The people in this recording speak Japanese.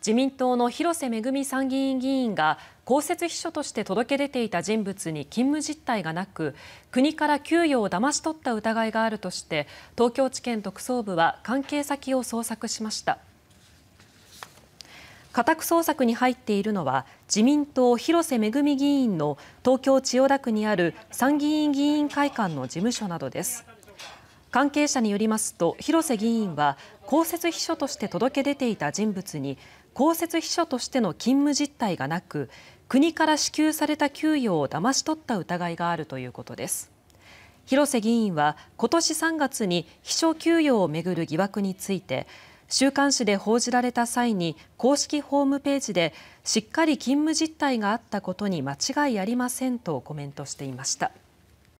自民党の広瀬めぐみ参議院議員が公設秘書として届け出ていた人物に勤務実態がなく国から給与を騙し取った疑いがあるとして東京地検特捜部は関係先を捜索しました。家宅捜索に入っているのは自民党広瀬めぐみ議員の東京・千代田区にある参議院議員会館の事務所などです。関係者によりますと広瀬議員は公設秘書として届け出ていた人物に公設秘書としての勤務実態がなく国から支給された給与をだまし取った疑いがあるということです。広瀬議員は今年3月に秘書給与をめぐる疑惑について週刊誌で報じられた際に公式ホームページでしっかり勤務実態があったことに間違いありませんとコメントしていました。